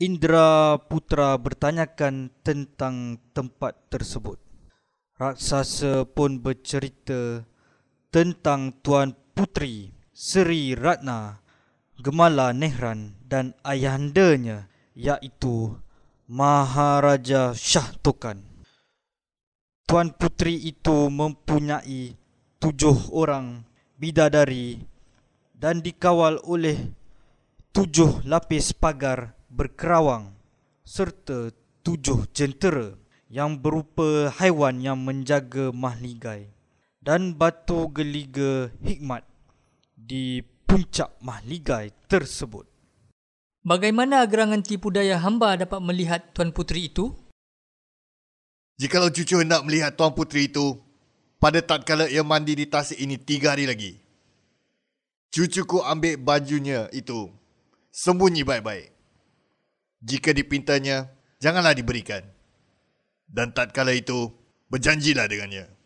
Indra Putra bertanyakan tentang tempat tersebut. Raksasa pun bercerita tentang Tuan Putri Seri Ratna Gemala Nehran dan ayahandanya iaitu Maharaja Shah Tokan. Tuan Putri itu mempunyai tujuh orang bidadari dan dikawal oleh tujuh lapis pagar berkerawang serta tujuh jentera yang berupa haiwan yang menjaga mahligai dan batu geliga hikmat di puncak mahligai tersebut. Bagaimana gerangan tipu daya hamba dapat melihat Tuan Puteri itu? Jikalau cucu hendak melihat Tuan Puteri itu, pada tak tatkala ia mandi di tasik ini tiga hari lagi, cucuku ambil bajunya itu, sembunyi baik-baik jika dipintanya, janganlah diberikan. Dan tak kala itu, berjanjilah dengannya.